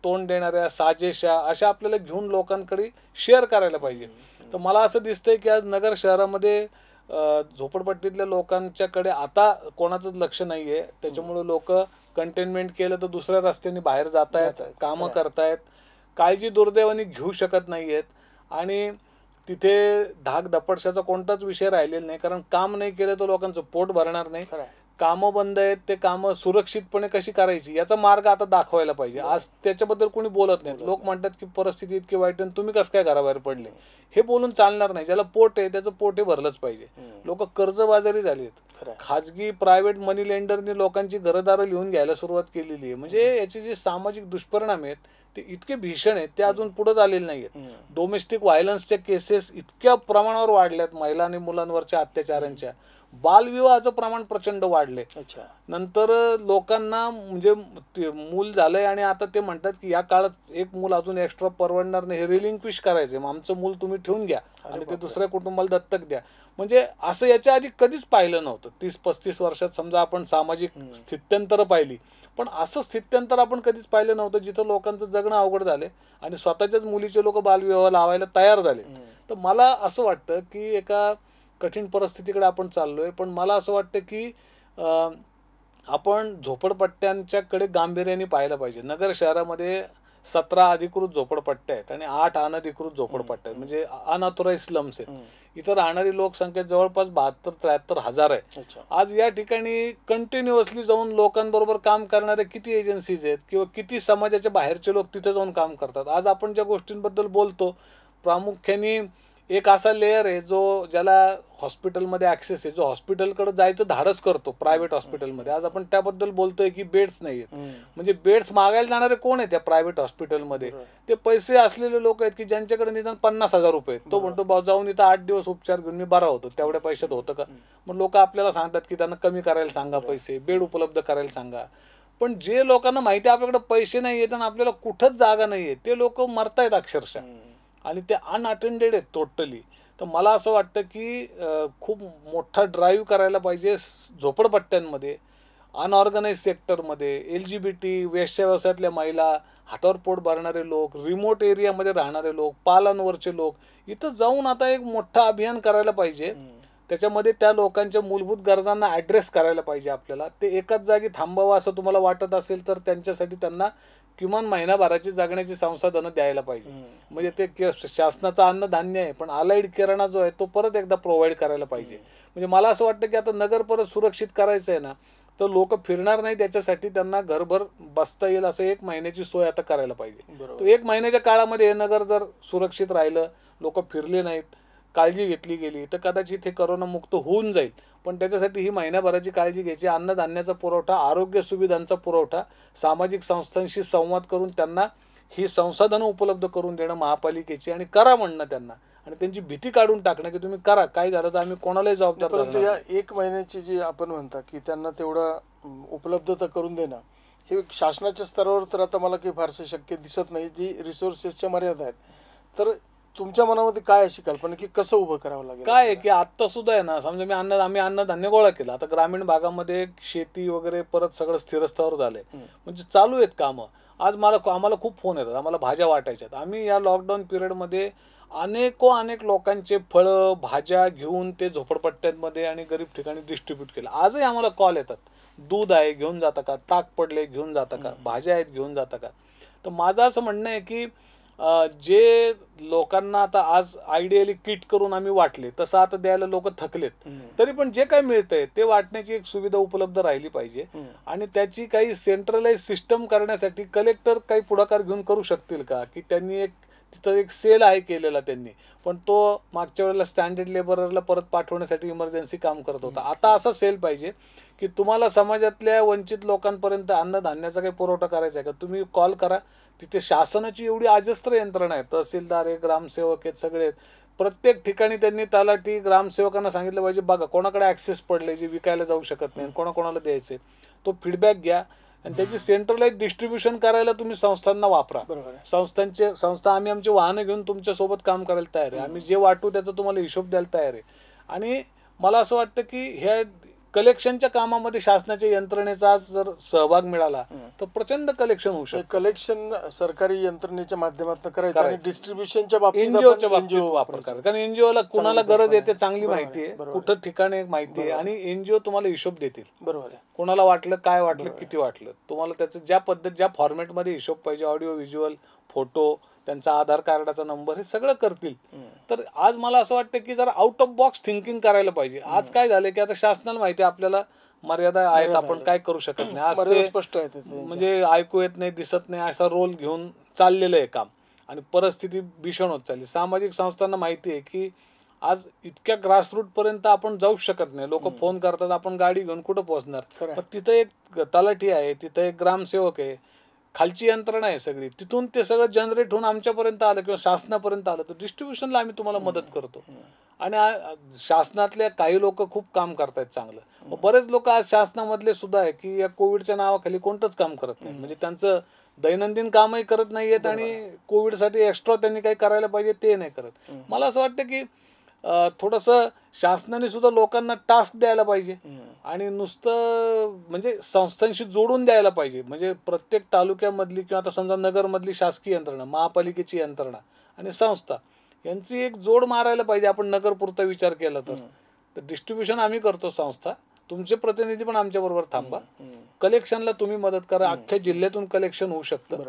तोंड देणाऱ्या साजेशा अशा आपल्याला घेऊन लोकांकडे शेअर करायला पाहिजे तर मला असं दिसतंय की आज नगर शहरामध्ये झोपडपट्टीतल्या लोकांच्याकडे आता कोणाचंच लक्ष नाहीये त्याच्यामुळे लोक कंटेनमेंट केलं तर दुसऱ्या रस्त्याने बाहेर जात आहेत कामं करतायत काळजी दुर्दैवानी घेऊ शकत नाहीयेत आणि तिथे धाक दपडशाचा कोणताच विषय राहिलेला नाही कारण काम नाही केलं तर लोकांचं पोट भरणार नाही काम बंद आहेत ते काम सुरक्षितपणे कशी करायची याचा मार्ग आता दाखवायला पाहिजे आज त्याच्याबद्दल कोणी बोलत नाहीत लोक म्हणतात की परिस्थिती इतकी वाईट आणि तुम्ही कसं काय घराबाहेर पडले हे बोलून चालणार नाही ज्याला पोट आहे त्याचं पोट हे भरलंच पाहिजे लोक कर्जबाजारी झाली आहेत खाजगी प्रायव्हेट मनी लेंडरनी लोकांची घरदारं लिहून घ्यायला सुरुवात केलेली आहे म्हणजे याचे जे सामाजिक दुष्परिणाम आहेत ते इतके भीषण आहेत ते अजून पुढे आलेले नाही आहेत डोमेस्टिक व्हायलन्सच्या केसेस इतक्या प्रमाणावर वाढल्यात महिला आणि मुलांवरच्या अत्याचारांच्या बालविवाहाचं प्रमाण प्रचंड वाढले नंतर लोकांना म्हणजे मूल झालंय आणि आता ते म्हणतात की या काळात एक मूल अजून एक्स्ट्रा परवडणार नाही हे रिलिंक्विश करायचंय मग आमचं मूल तुम्ही ठेवून घ्या आणि ते दुसऱ्या कुटुंबाला दत्तक द्या म्हणजे असं याच्या आधी कधीच पाहिलं नव्हतं तीस पस्तीस वर्षात समजा आपण सामाजिक स्थित्यंतर पाहिली पण असं स्थित्यंतर आपण कधीच पाहिलं नव्हतं जिथं लोकांचं जगणं अवघड झालं आणि स्वतःच्याच मुलीचे लोक बालविवाह लावायला तयार झाले तर मला असं वाटतं की एका कठीण परिस्थितीकडे आपण चाललोय पण मला असं वाटतं की आपण झोपडपट्ट्यांच्याकडे गांभीर्याने पाहायला पाहिजे नगर शहरामध्ये सतरा अधिकृत झोपडपट्ट्या आहेत आणि आठ अनधिकृत झोपडपट्ट्या आहेत म्हणजे अनऑथोराईज स्लम्स आहेत इथं राहणारी लोकसंख्या जवळपास बहात्तर त्र्याहत्तर हजार आहे आज या ठिकाणी कंटिन्युअसली जाऊन लोकांबरोबर काम करणाऱ्या किती एजन्सीज आहेत किंवा किती समाजाच्या बाहेरचे लोक तिथे जाऊन काम करतात आज आपण ज्या गोष्टींबद्दल बोलतो प्रामुख्याने एक असा लेअर आहे जो ज्याला हॉस्पिटलमध्ये ॲक्सेस आहे जो हॉस्पिटलकडे जायचं धाडच करतो प्रायव्हेट हॉस्पिटलमध्ये आज आपण त्याबद्दल बोलतोय की बेड्स नाही म्हणजे बेड्स मागायला जाणारे कोण आहे त्या प्रायव्हेट हॉस्पिटलमध्ये ते पैसे असलेले लोक आहेत की ज्यांच्याकडे निदान पन्नास हजार रुपये तो म्हणतो जाऊन इथं आठ दिवस उपचार घेऊन मी बरा होतो तेवढ्या पैशात होतं का मग लोक आपल्याला सांगतात की त्यांना कमी करायला सांगा पैसे बेड उपलब्ध करायला सांगा पण जे लोकांना माहिती आहे आपल्याकडे पैसे नाही आहेत आणि आपल्याला कुठंच जागा नाही आहे ते लोक मरतायत अक्षरशः आणि ते अनअटेंडेड आहेत टोटली तर मला असं वाटतं की खूप मोठा ड्राईव्ह करायला पाहिजे झोपडपट्ट्यांमध्ये अनऑर्गनाईज सेक्टरमध्ये एल जी बी टी वेश व्यवसायातल्या महिला हातावर पोट भरणारे लोक रिमोट एरियामध्ये राहणारे लोक पालनवरचे लोक इथं जाऊन आता एक मोठं अभियान करायला पाहिजे त्याच्यामध्ये त्या लोकांच्या मूलभूत गरजांना ॲड्रेस करायला पाहिजे आपल्याला ते एकाच जागी थांबावं असं तुम्हाला वाटत असेल तर त्यांच्यासाठी त्यांना किमान महिनाभराची जगण्याची संसाधनं द्यायला पाहिजे म्हणजे ते शासनाचं अन्न अन्नधान्य आहे पण अलाइड किराणा जो आहे तो परत एकदा प्रोव्हाइड करायला पाहिजे म्हणजे मला असं वाटतं की आता नगर परत सुरक्षित करायचं आहे ना तर लोक फिरणार नाही त्याच्यासाठी त्यांना घरभर बसता येईल असं एक महिन्याची सोय आता करायला पाहिजे तो एक महिन्याच्या काळामध्ये हे नगर जर सुरक्षित राहिलं लोक फिरले नाहीत काळजी घेतली गेली तर कदाचित हे करोनामुक्त होऊन जाईल पण त्याच्यासाठी ही महिन्याभराची काळजी घ्यायची अन्नधान्याचा पुरवठा आरोग्य सुविधांचा पुरवठा सामाजिक संस्थांशी संवाद करून त्यांना ही संसाधनं उपलब्ध करून देणं महापालिकेची आणि करा म्हणणं त्यांना आणि त्यांची भीती काढून टाकणं की तुम्ही करा काय झालं तर आम्ही कोणालाही जबाबदार परंतु एक महिन्याची जी आपण म्हणता की त्यांना तेवढं तर करून देणं हे शासनाच्या स्तरावर तर आता मला काही फारसं शक्य दिसत नाही जी रिसोर्सेसच्या मर्यादा आहेत तर तुमच्या मनामध्ये काय अशी कल्पना की कसं उभं करावं लागेल काय आहे की आत्ता सुद्धा आहे ना समजा मी अन्न आम्ही अन्नधान्य गोळा केलं आता ग्रामीण भागामध्ये शेती वगैरे परत सगळं स्थिरस्तावर झालंय म्हणजे चालू आहेत कामं आज मला आम्हाला खूप फोन येतात आम्हाला भाज्या वाटायच्यात आम्ही या लॉकडाऊन पिरियडमध्ये अनेको अनेक लोकांचे फळं भाज्या घेऊन ते झोपडपट्ट्यांमध्ये आणि गरीब ठिकाणी डिस्ट्रीब्यूट केलं आजही आम्हाला कॉल येतात दूध आहे घेऊन जाता का ताक पडले घेऊन जाता का भाज्या आहेत घेऊन जाता का तर माझं असं म्हणणं आहे की जे लोकांना आता आज आयडियाली किट करून आम्ही वाटले तसं आता द्यायला लोक थकलेत तरी पण जे काय मिळतंय ते वाटण्याची एक सुविधा उपलब्ध राहिली पाहिजे आणि त्याची काही सेंट्रलाइज सिस्टम करण्यासाठी कलेक्टर काही पुढाकार घेऊन करू शकतील का की त्यांनी एक तिथं एक सेल आहे केलेला त्यांनी पण तो मागच्या वेळेला स्टँडर्ड लेबरला परत पाठवण्यासाठी इमर्जन्सी काम करत होता आता असा सेल पाहिजे की तुम्हाला समाजातल्या वंचित लोकांपर्यंत अन्नधान्याचा काही पुरवठा करायचा आहे का तुम्ही कॉल करा तिथे शासनाची एवढी अजस्त्र यंत्रणा आहे तहसीलदार आहे ग्रामसेवक आहेत सगळे प्रत्येक ठिकाणी त्यांनी तलाठी ग्रामसेवकांना सांगितलं पाहिजे बघा कोणाकडे ॲक्सेस पडले जे विकायला जाऊ शकत नाही कोणाकोणाला द्यायचे तो फीडबॅक घ्या आणि त्याची सेंट्रलाइज डिस्ट्रीब्युशन करायला तुम्ही संस्थांना वापरा संस्थांचे संस्था आम्ही आमचे वाहनं घेऊन तुमच्यासोबत काम करायला तयार आहे आम्ही जे वाटू त्याचा तुम्हाला हिशोब द्यायला तयार आहे आणि मला असं वाटतं की ह्या कलेक्शनच्या कामामध्ये शासनाच्या यंत्रणेचा जर सहभाग मिळाला तर प्रचंड कलेक्शन होऊ शकतं कलेक्शन सरकारी यंत्रणेच्या माध्यमातून करायचं आणि डिस्ट्रीब्युशनच्या बाबतीत एनजीओच्या वापर करा कारण एनजीओला कुणाला गरज येते चांगली माहिती आहे कुठं ठिकाणी माहिती आहे आणि एनजीओ तुम्हाला हिशोब देतील बरोबर आहे कोणाला वाटलं काय वाटलं किती वाटलं तुम्हाला त्याचं ज्या पद्धत ज्या फॉर्मॅटमध्ये हिशोब पाहिजे ऑडिओ व्हिज्युअल फोटो त्यांचा आधार कार्डाचा नंबर हे सगळं करतील तर आज मला असं वाटतं की जरा आउट ऑफ बॉक्स थिंकिंग करायला पाहिजे आज काय झालं की आता शासनाला माहिती आपल्याला मर्यादा आहेत आपण काय करू शकत नाही आज स्पष्ट म्हणजे ऐकू येत नाही दिसत नाही असा रोल घेऊन चाललेलं आहे काम आणि परिस्थिती भीषण होत चालली सामाजिक संस्थांना माहिती आहे की आज इतक्या ग्रासरूट पर्यंत आपण जाऊ शकत नाही लोक फोन करतात आपण गाडी घेऊन कुठं पोहोचणार पण तिथं एक तलाठी आहे तिथं एक ग्रामसेवक आहे खालची यंत्रणा आहे सगळी तिथून ते सगळं जनरेट होऊन आमच्यापर्यंत आलं किंवा शासनापर्यंत आलं तर डिस्ट्रीब्युशनला आम्ही तुम्हाला मदत करतो आणि शासनातल्या काही लोक खूप काम करतायत चांगलं बरेच लोक आज शासनामधले सुद्धा आहे की या कोविडच्या नावाखाली कोणतंच काम करत नाही म्हणजे त्यांचं दैनंदिन कामही करत नाहीयेत आणि कोविडसाठी एक्स्ट्रा त्यांनी काही करायला पाहिजे ते नाही करत मला असं वाटतं की थोडस शासनाने सुद्धा लोकांना टास्क द्यायला पाहिजे आणि नुसतं म्हणजे संस्थांशी जोडून द्यायला पाहिजे म्हणजे प्रत्येक तालुक्यामधली किंवा आता समजा नगरमधली शासकीय यंत्रणा महापालिकेची यंत्रणा आणि संस्था यांची एक जोड मारायला पाहिजे आपण नगरपुरता विचार केला तर तर डिस्ट्रीब्युशन आम्ही करतो संस्था तुमचे प्रतिनिधी पण आमच्याबरोबर थांबा कलेक्शनला तुम्ही मदत करा अख्ख्या जिल्ह्यातून कलेक्शन होऊ शकतं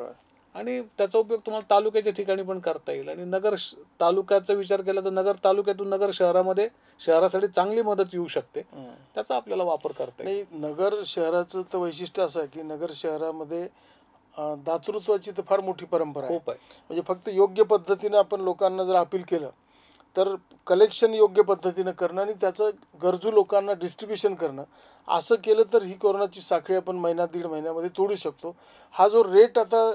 आणि त्याचा उपयोग तुम्हाला तालुक्याच्या ठिकाणी पण करता येईल आणि नगर तालुक्याचा विचार केला तर नगर तालुक्यातून नगर शहरामध्ये शहरासाठी चांगली मदत येऊ शकते त्याचा आपल्याला वापर करता येईल नगर शहराचं तर वैशिष्ट्य असं आहे की नगर शहरामध्ये दातृत्वाची तर फार मोठी परंपरा आहे म्हणजे फक्त योग्य पद्धतीनं आपण लोकांना जर अपील केलं तर कलेक्शन योग्य पद्धतीनं करणं आणि त्याचं गरजू लोकांना डिस्ट्रीब्युशन करणं असं केलं तर ही कोरोनाची साखळी आपण महिना दीड महिन्यामध्ये तोडू शकतो हा जो रेट आता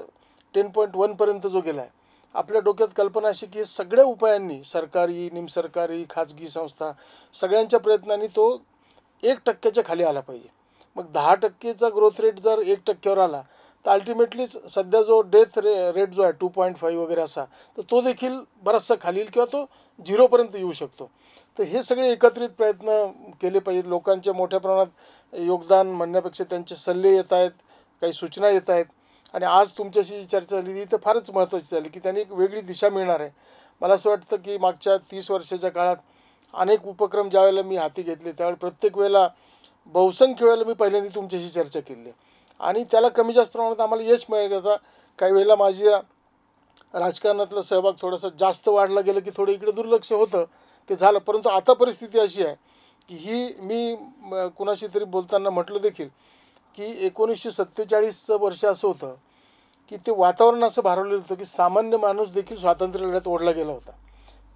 टेन पॉईंट वनपर्यंत जो गेला आहे आपल्या डोक्यात कल्पना अशी की सगळ्या उपायांनी सरकारी निमसरकारी खाजगी संस्था सगळ्यांच्या प्रयत्नांनी तो एक टक्क्याच्या खाली आला पाहिजे मग दहा टक्केचा ग्रोथ रेट जर एक टक्क्यावर आला तर अल्टिमेटलीच सध्या जो डेथ रे रेट जो आहे टू पॉईंट फाईव्ह वगैरे असा तर तो देखील बराचसा खालील किंवा तो झिरोपर्यंत येऊ शकतो तर हे सगळे एकत्रित प्रयत्न केले पाहिजेत लोकांचे मोठ्या प्रमाणात योगदान म्हणण्यापेक्षा त्यांचे सल्ले येत आहेत काही सूचना येत आहेत आणि आज तुमच्याशी जी चर्चा झाली ती तर फारच महत्त्वाची झाली की त्यांनी एक वेगळी दिशा मिळणार आहे मला असं वाटतं की मागच्या तीस वर्षाच्या काळात अनेक उपक्रम ज्यावेळेला मी हाती घेतले त्यावेळी प्रत्येक वेळेला बहुसंख्य वेळेला मी पहिल्यांदा तुमच्याशी चर्चा केली आणि त्याला कमी जास्त प्रमाणात आम्हाला यश मिळेल आता काही वेळेला माझ्या राजकारणातला सहभाग थोडासा जास्त वाढला गेलं की थोडं इकडे दुर्लक्ष होतं ते झालं परंतु आता परिस्थिती अशी आहे की ही मी कुणाशी तरी बोलताना म्हटलं देखील की एकोणीसशे सत्तेचाळीसचं वर्ष असं होतं की ते वातावरण असं भारवलेलं होतं की सामान्य माणूस देखील स्वातंत्र्य लढ्यात ओढला गेला होता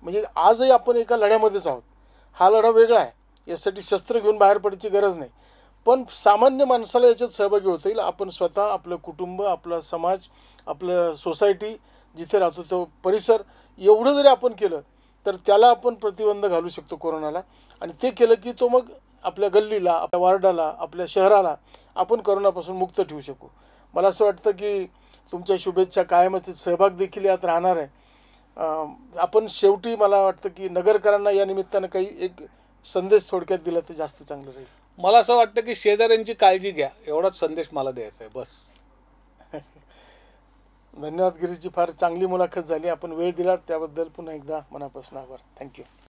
म्हणजे आजही आपण एका लढ्यामध्येच आहोत हा लढा वेगळा आहे यासाठी शस्त्र घेऊन बाहेर पडायची गरज नाही पण सामान्य माणसाला याच्यात सहभागी होता येईल आपण स्वतः आपलं कुटुंब आपला समाज आपलं सोसायटी जिथे राहतो तो परिसर एवढं जरी आपण केलं तर त्याला आपण प्रतिबंध घालू शकतो कोरोनाला आणि ते केलं की तो मग आपल्या गल्लीला आपल्या वार्डाला आपल्या शहराला आपण करोनापासून मुक्त ठेवू शकू मला असं वाटतं की तुमच्या शुभेच्छा कायमच सहभाग देखील यात राहणार आहे आपण शेवटी मला वाटतं की नगरकरांना या निमित्तानं काही एक संदेश थोडक्यात दिला तर जास्त चांगलं राहील मला असं वाटतं की शेजाऱ्यांची काळजी घ्या एवढाच संदेश मला द्यायचा आहे बस धन्यवाद गिरीशजी फार चांगली मुलाखत झाली आपण वेळ दिला त्याबद्दल पुन्हा एकदा मनापासून आभार थँक्यू